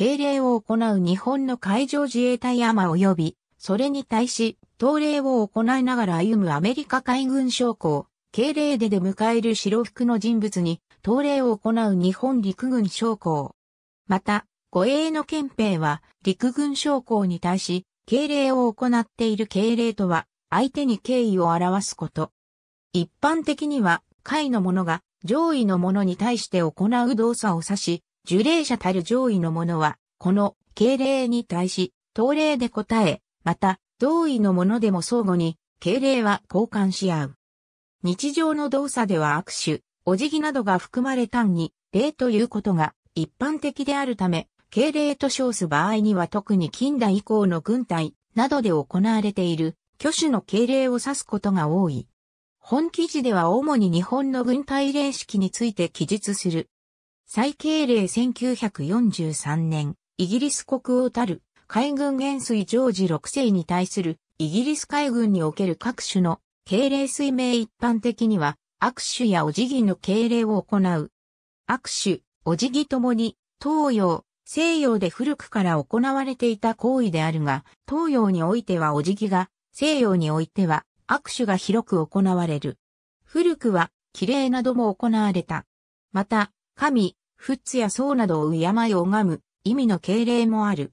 敬礼を行う日本の海上自衛隊山及び、それに対し、東礼を行いながら歩むアメリカ海軍将校、敬礼で出迎える白服の人物に、東礼を行う日本陸軍将校。また、護衛の憲兵は、陸軍将校に対し、敬礼を行っている敬礼とは、相手に敬意を表すこと。一般的には、下の者が上位の者に対して行う動作を指し、受礼者たる上位の者はこの敬礼に対し、当礼で答え、また、同意のものでも相互に、敬礼は交換し合う。日常の動作では握手、お辞儀などが含まれ単に、礼ということが一般的であるため、敬礼と称す場合には特に近代以降の軍隊などで行われている挙手の敬礼を指すことが多い。本記事では主に日本の軍隊礼式について記述する。再敬礼1943年、イギリス国王たる海軍元帥ジョージ6世に対するイギリス海軍における各種の敬礼水明一般的には握手やお辞儀の敬礼を行う。握手、お辞儀ともに東洋、西洋で古くから行われていた行為であるが、東洋においてはお辞儀が、西洋においては握手が広く行われる。古くは、綺麗なども行われた。また、神、フッツや僧などを敬い拝む、意味の敬礼もある。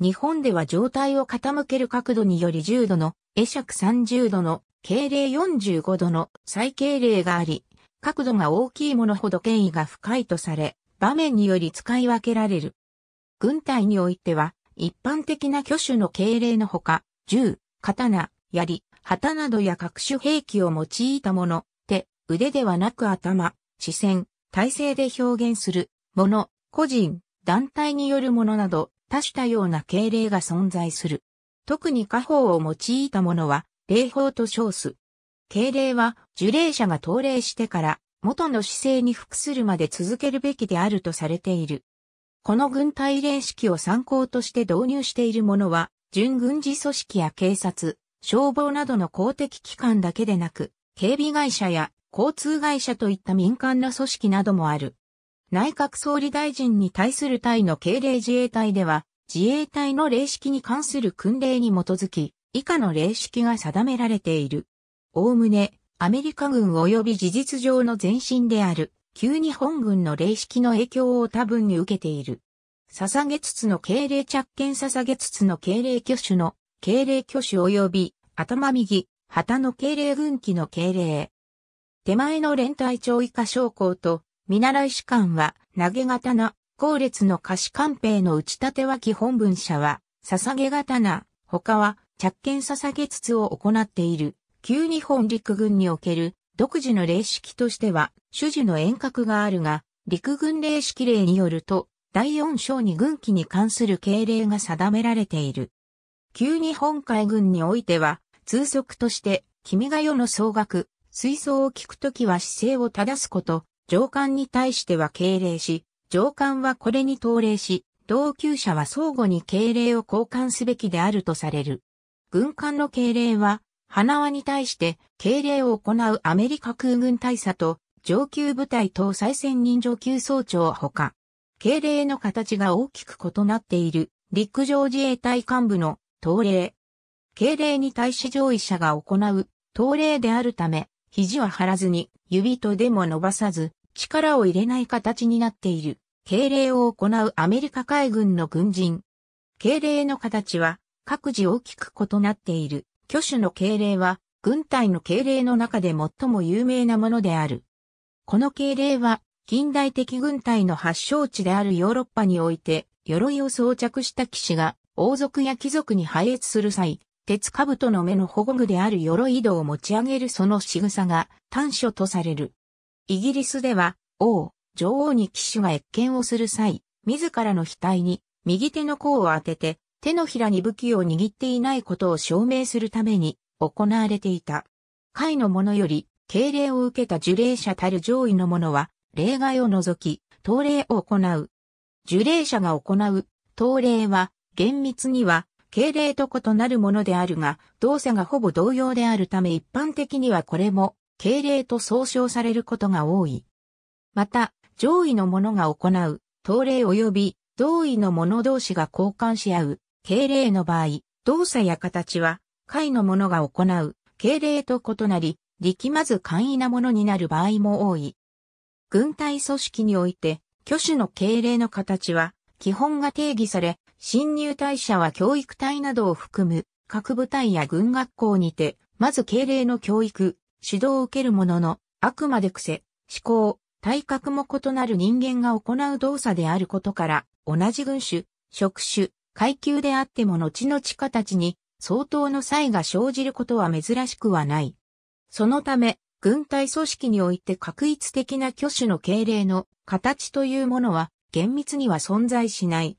日本では状態を傾ける角度により10度の、会釈30度の、敬礼45度の再敬礼があり、角度が大きいものほど権威が深いとされ、場面により使い分けられる。軍隊においては、一般的な挙手の敬礼のほか、銃、刀、槍、旗などや各種兵器を用いたもの、手、腕ではなく頭、視線、体勢で表現する、もの、個人、団体によるものなど、多種多様な敬礼が存在する。特に家法を用いたものは、礼法と称す。敬礼は、受礼者が到礼してから、元の姿勢に服するまで続けるべきであるとされている。この軍隊礼式を参考として導入しているものは、準軍事組織や警察、消防などの公的機関だけでなく、警備会社や交通会社といった民間の組織などもある。内閣総理大臣に対する隊の敬礼自衛隊では、自衛隊の礼式に関する訓令に基づき、以下の礼式が定められている。おおむね、アメリカ軍及び事実上の前身である、旧日本軍の礼式の影響を多分に受けている。捧げつつの敬礼着剣捧げつつの敬礼挙手の敬礼挙手及び頭右、旗の敬礼軍旗の敬礼。手前の連隊長以下将校と見習い士官は、投げ刀、後列の歌詞官兵の打ち立ては基本文社は、捧げ刀、他は、着剣捧げつつを行っている、旧日本陸軍における、独自の霊式としては、主事の遠隔があるが、陸軍霊式例によると、第4章に軍旗に関する敬礼が定められている。旧日本海軍においては、通則として、君が代の総額、水槽を聞くときは姿勢を正すこと、上官に対しては敬礼し、上官はこれに当礼し、同級者は相互に敬礼を交換すべきであるとされる。軍艦の敬礼は、花輪に対して敬礼を行うアメリカ空軍大佐と上級部隊等再選任上級総長ほか、敬礼の形が大きく異なっている陸上自衛隊幹部の当礼。敬礼に対し上位者が行う当礼であるため、肘は張らずに指とでも伸ばさず、力を入れない形になっている、敬礼を行うアメリカ海軍の軍人。敬礼の形は各自大きく異なっている。挙手の敬礼は軍隊の敬礼の中で最も有名なものである。この敬礼は近代的軍隊の発祥地であるヨーロッパにおいて、鎧を装着した騎士が王族や貴族に配列する際、鉄兜の目の保護具である鎧井戸を持ち上げるその仕草が短所とされる。イギリスでは、王、女王に騎手が越見をする際、自らの額に右手の甲を当てて、手のひらに武器を握っていないことを証明するために行われていた。会の者より、敬礼を受けた受礼者たる上位の者は、例外を除き、当礼を行う。受礼者が行う、当礼は、厳密には、敬礼と異なるものであるが、動作がほぼ同様であるため一般的にはこれも敬礼と総称されることが多い。また、上位の者が行う、東礼及び同位の者同士が交換し合う、敬礼の場合、動作や形は、会の者が行う、敬礼と異なり、力まず簡易なものになる場合も多い。軍隊組織において、挙手の敬礼の形は、基本が定義され、新入隊者は教育隊などを含む、各部隊や軍学校にて、まず敬礼の教育、指導を受けるものの、あくまで癖、思考、体格も異なる人間が行う動作であることから、同じ群種、職種、階級であっても後々形に相当の差異が生じることは珍しくはない。そのため、軍隊組織において確一的な挙手の敬礼の形というものは厳密には存在しない。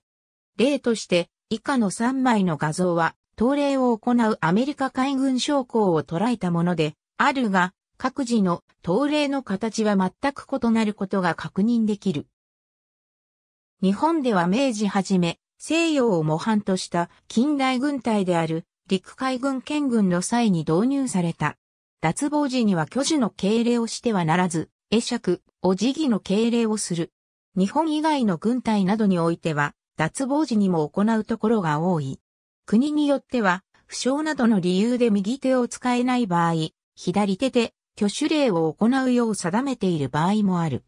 例として、以下の3枚の画像は、当例を行うアメリカ海軍将校を捉えたもので、あるが、各自の東例の形は全く異なることが確認できる。日本では明治初め、西洋を模範とした近代軍隊である陸海軍県軍の際に導入された。脱帽時には巨樹の敬礼をしてはならず、会釈、お辞儀の敬礼をする。日本以外の軍隊などにおいては、脱帽時にも行うところが多い。国によっては、負傷などの理由で右手を使えない場合、左手で挙手礼を行うよう定めている場合もある。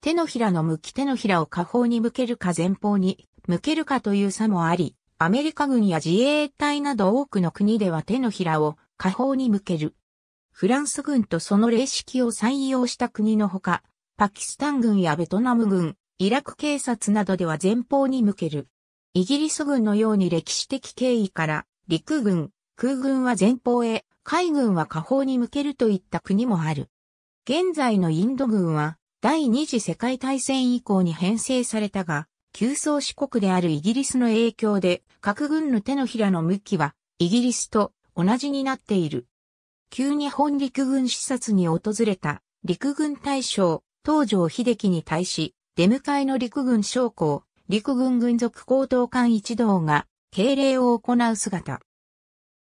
手のひらの向き手のひらを下方に向けるか前方に向けるかという差もあり、アメリカ軍や自衛隊など多くの国では手のひらを下方に向ける。フランス軍とその霊式を採用した国のほか、パキスタン軍やベトナム軍、イラク警察などでは前方に向ける。イギリス軍のように歴史的経緯から、陸軍、空軍は前方へ海軍は下方に向けるといった国もある。現在のインド軍は第二次世界大戦以降に編成されたが、急走四国であるイギリスの影響で各軍の手のひらの向きはイギリスと同じになっている。急に本陸軍視察に訪れた陸軍大将東条秀樹に対し、出迎えの陸軍将校、陸軍軍属高等官一同が敬礼を行う姿。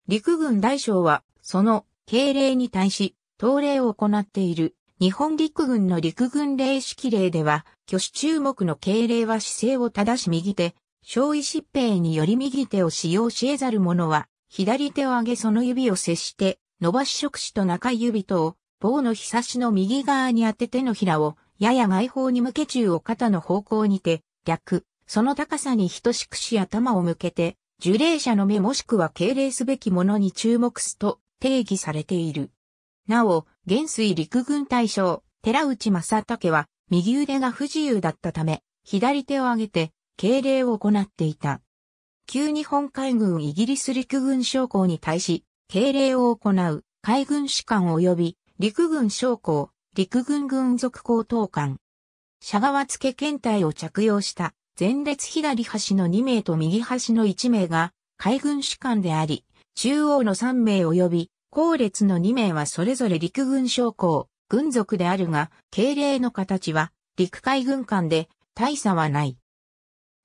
陸軍大将はその敬礼に対し、東礼を行っている。日本陸軍の陸軍礼式礼では、挙手注目の敬礼は姿勢を正し右手、小意疾病により右手を使用し得ざる者は、左手を上げその指を接して、伸ばし触手と中指とを、棒のひさしの右側に当て手のひらを、やや外方に向け中を肩の方向にて、略、その高さに等しくし頭を向けて、受礼者の目もしくは敬礼すべきものに注目すと、定義されている。なお、元帥陸軍大将、寺内正武は、右腕が不自由だったため、左手を上げて、敬礼を行っていた。旧日本海軍イギリス陸軍将校に対し、敬礼を行う海軍士官及び陸軍将校、陸軍軍属高等官。社川付検体を着用した前列左端の2名と右端の1名が海軍士官であり、中央の3名及び、後列の2名はそれぞれ陸軍将校、軍属であるが、敬礼の形は、陸海軍艦で、大差はない。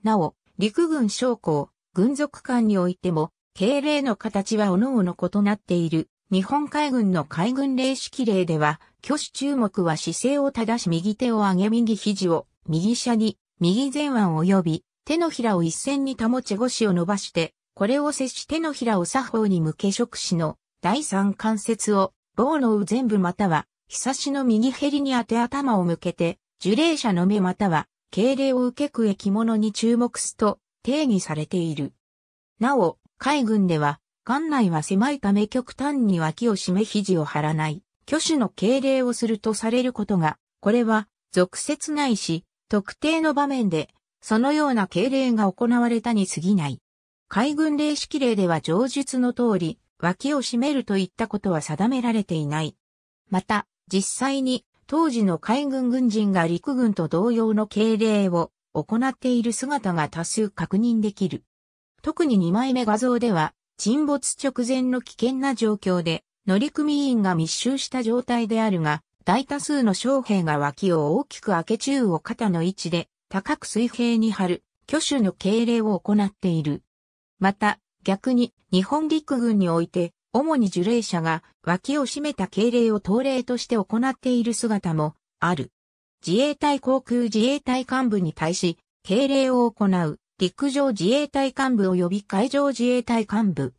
なお、陸軍将校、軍属艦においても、敬礼の形は各々異なっている。日本海軍の海軍礼式礼では、挙手注目は姿勢を正し右手を上げ右肘を、右下に、右前腕及び、手のひらを一線に保ち腰を伸ばして、これを接してのひらを作法に向け触手の第三関節を棒の右全部または、さしの右へりに当て頭を向けて、受霊者の目または、敬礼を受けく着物に注目すと定義されている。なお、海軍では、艦内は狭いため極端に脇を締め肘を張らない、挙手の敬礼をするとされることが、これは、俗説ないし、特定の場面で、そのような敬礼が行われたに過ぎない。海軍令式令では上述の通り、脇を締めるといったことは定められていない。また、実際に当時の海軍軍人が陸軍と同様の敬礼を行っている姿が多数確認できる。特に2枚目画像では、沈没直前の危険な状況で、乗組員が密集した状態であるが、大多数の将兵が脇を大きく開け中を肩の位置で、高く水平に張る、挙手の敬礼を行っている。また、逆に日本陸軍において、主に受霊者が脇を締めた敬礼を党礼として行っている姿もある。自衛隊航空自衛隊幹部に対し、敬礼を行う陸上自衛隊幹部及び海上自衛隊幹部。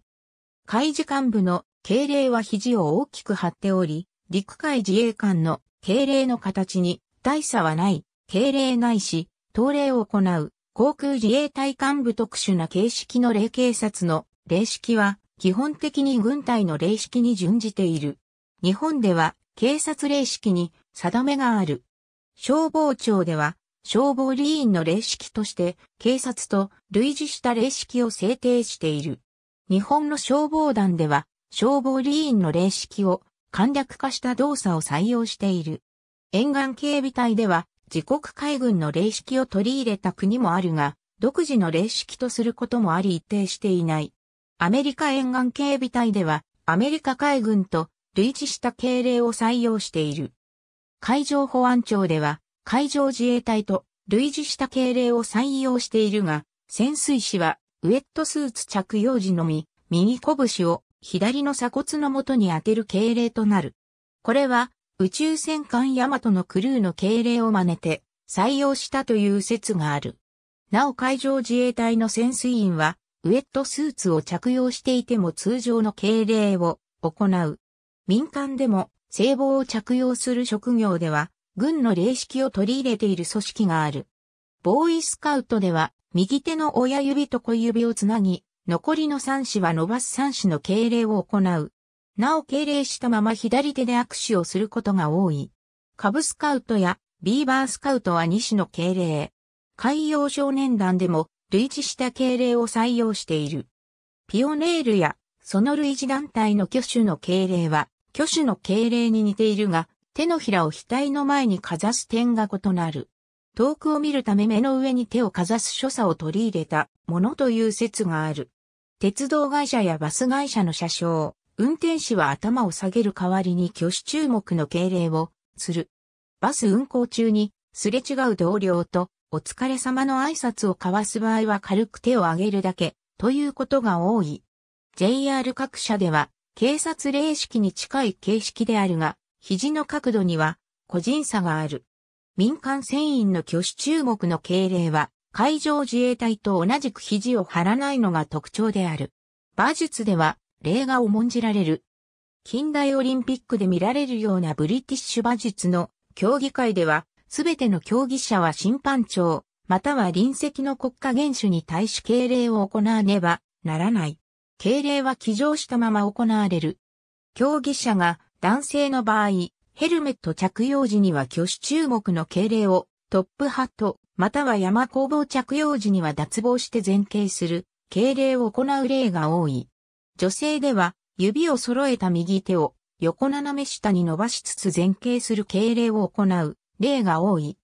海事幹部の敬礼は肘を大きく張っており、陸海自衛官の敬礼の形に大差はない、敬礼ないし、党礼を行う航空自衛隊幹部特殊な形式の霊警察の霊式は基本的に軍隊の霊式に準じている。日本では警察霊式に定めがある。消防庁では消防理員の霊式として警察と類似した霊式を制定している。日本の消防団では消防理員の霊式を簡略化した動作を採用している。沿岸警備隊では自国海軍の霊式を取り入れた国もあるが、独自の霊式とすることもあり一定していない。アメリカ沿岸警備隊では、アメリカ海軍と類似した敬礼を採用している。海上保安庁では、海上自衛隊と類似した敬礼を採用しているが、潜水士はウェットスーツ着用時のみ、右拳を左の鎖骨の元に当てる敬礼となる。これは宇宙戦艦ヤマトのクルーの敬礼を真似て採用したという説がある。なお海上自衛隊の潜水員はウェットスーツを着用していても通常の敬礼を行う。民間でも聖望を着用する職業では軍の礼式を取り入れている組織がある。ボーイスカウトでは右手の親指と小指をつなぎ、残りの3指は伸ばす3指の敬礼を行う。なお敬礼したまま左手で握手をすることが多い。カブスカウトやビーバースカウトは西の敬礼。海洋少年団でも類似した敬礼を採用している。ピオネールやその類似団体の挙手の敬礼は挙手の敬礼に似ているが手のひらを額の前にかざす点が異なる。遠くを見るため目の上に手をかざす所作を取り入れたものという説がある。鉄道会社やバス会社の車掌、運転士は頭を下げる代わりに挙手注目の敬礼をする。バス運行中にすれ違う同僚とお疲れ様の挨拶を交わす場合は軽く手を挙げるだけということが多い。JR 各社では警察礼式に近い形式であるが、肘の角度には個人差がある。民間船員の挙手注目の敬礼は海上自衛隊と同じく肘を張らないのが特徴である。馬術では例が重んじられる。近代オリンピックで見られるようなブリティッシュ馬術の競技会では、すべての競技者は審判長、または臨席の国家元首に対し敬礼を行わねばならない。敬礼は騎乗したまま行われる。競技者が男性の場合、ヘルメット着用時には挙手注目の敬礼を、トップハット、または山工房着用時には脱帽して前傾する、敬礼を行う例が多い。女性では、指を揃えた右手を横斜め下に伸ばしつつ前傾する敬礼を行う例が多い。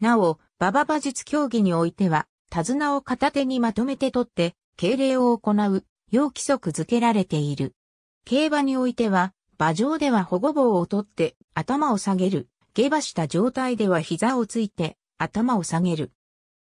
なお、馬場馬術競技においては、手綱を片手にまとめて取って、敬礼を行う、要規則付けられている。競馬においては、馬上では保護棒を取って頭を下げる。下馬した状態では膝をついて頭を下げる。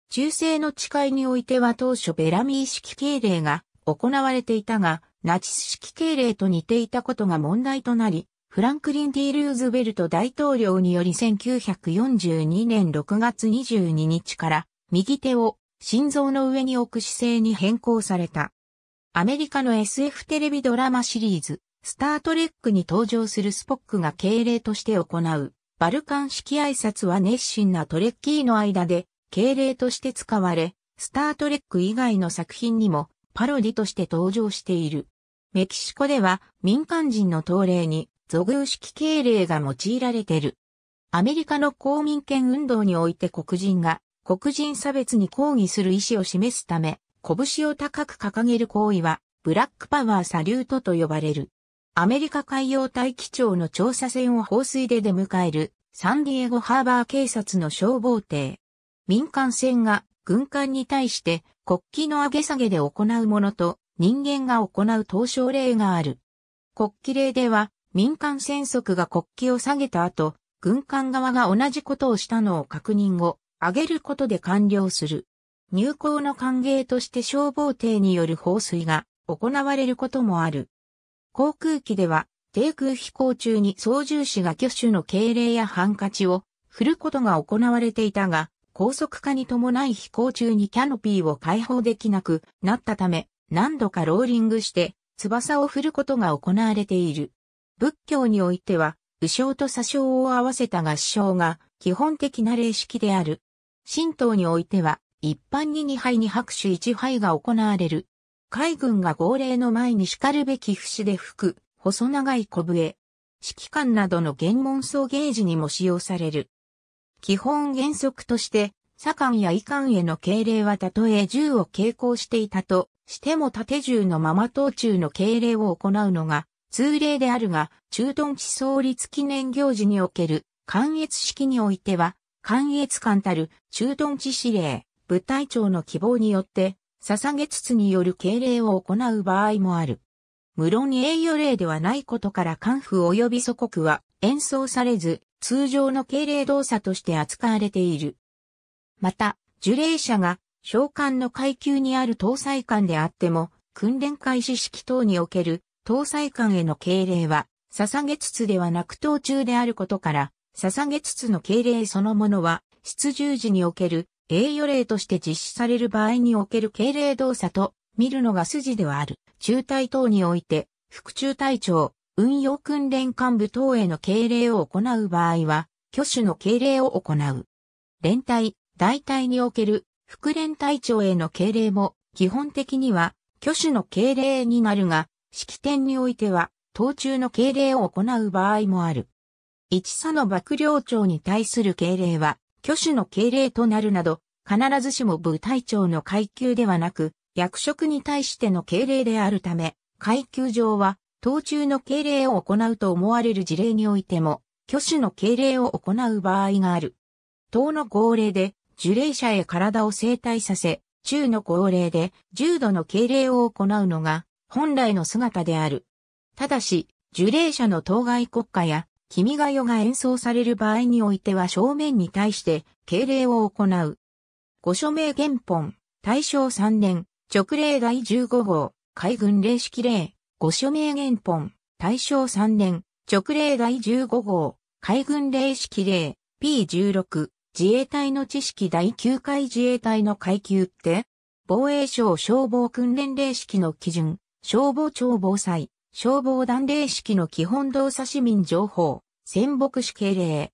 中世の誓いにおいては当初ベラミー式敬礼が行われていたが、ナチス式敬礼と似ていたことが問題となり、フランクリン・ D・ ルーズベルト大統領により1942年6月22日から右手を心臓の上に置く姿勢に変更された。アメリカの SF テレビドラマシリーズ、スタートレックに登場するスポックが敬礼として行う、バルカン式挨拶は熱心なトレッキーの間で敬礼として使われ、スタートレック以外の作品にもパロディとして登場している。メキシコでは民間人の統例に俗偶式敬礼が用いられている。アメリカの公民権運動において黒人が黒人差別に抗議する意思を示すため、拳を高く掲げる行為は、ブラックパワーサリュートと呼ばれる。アメリカ海洋大気庁の調査船を放水で出迎えるサンディエゴハーバー警察の消防艇。民間船が軍艦に対して国旗の上げ下げで行うものと人間が行う投賞例がある。国旗例では民間戦則が国旗を下げた後、軍艦側が同じことをしたのを確認後、上げることで完了する。入港の歓迎として消防艇による放水が行われることもある。航空機では、低空飛行中に操縦士が挙手の敬礼やハンカチを振ることが行われていたが、高速化に伴い飛行中にキャノピーを解放できなくなったため、何度かローリングして翼を振ることが行われている。仏教においては、右章と左章を合わせた合唱が基本的な礼式である。神道においては、一般に2杯に拍手1杯が行われる。海軍が号令の前に叱るべき節で吹く、細長い小笛。指揮官などの言文ゲー時にも使用される。基本原則として、左官や遺官への敬礼はたとえ銃を携行していたとしても縦銃のまま当中の敬礼を行うのが通例であるが、駐屯地創立記念行事における関越式においては、関越官たる駐屯地司令、部隊長の希望によって、捧げつつによる敬礼を行う場合もある。無論栄誉礼ではないことから官府及び祖国は演奏されず、通常の敬礼動作として扱われている。また、受礼者が召喚の階級にある搭載官であっても、訓練開始式等における搭載官への敬礼は、捧げつつではなく当中であることから、捧げつつの敬礼そのものは、出従時における栄誉礼として実施される場合における敬礼動作と見るのが筋ではある。中隊等において、副中隊長、運用訓練幹部等への敬礼を行う場合は、挙手の敬礼を行う。連隊、大隊における副連隊長への敬礼も、基本的には挙手の敬礼になるが、式典においては、当中の敬礼を行う場合もある。一佐の幕僚長に対する敬礼は、挙手の敬礼となるなど、必ずしも部隊長の階級ではなく、役職に対しての敬礼であるため、階級上は当中の敬礼を行うと思われる事例においても、挙手の敬礼を行う場合がある。当の号令で、受礼者へ体を整体させ、中の号令で重度の敬礼を行うのが本来の姿である。ただし、受礼者の当該国家や君が代が演奏される場合においては正面に対して敬礼を行う。ご署名原本、大正3年、直令第15号、海軍礼式令、御署名原本、大正3年、直令第15号、海軍令式令、P16、自衛隊の知識第9回自衛隊の階級って、防衛省消防訓練令式の基準、消防庁防災、消防団令式の基本動作市民情報、戦北市敬令。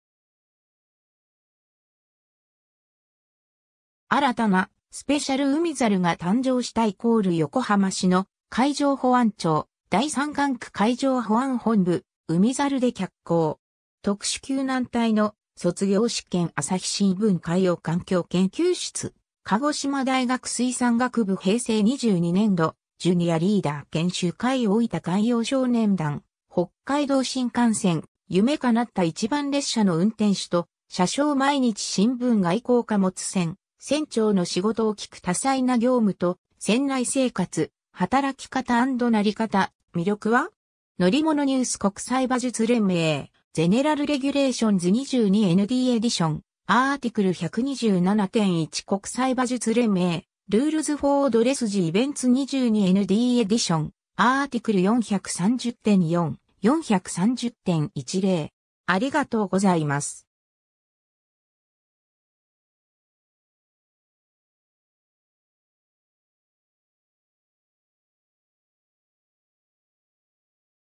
新たなスペシャル海猿が誕生したイコール横浜市の海上保安庁第三管区海上保安本部、海猿で脚光。特殊救難隊の卒業試験朝日新聞海洋環境研究室。鹿児島大学水産学部平成22年度、ジュニアリーダー研修会大分海洋少年団、北海道新幹線、夢かなった一番列車の運転手と、車掌毎日新聞外交貨物船、船長の仕事を聞く多彩な業務と、船内生活、働き方なり方、魅力は乗り物ニュース国際馬術連盟、ゼネラルレギュレーションズ 22ND エディション、アーティクル127.1国際馬術連盟、ルールズフォードレスジイベンツ 22ND エディション、アーティクル430.4、430.10。ありがとうございます。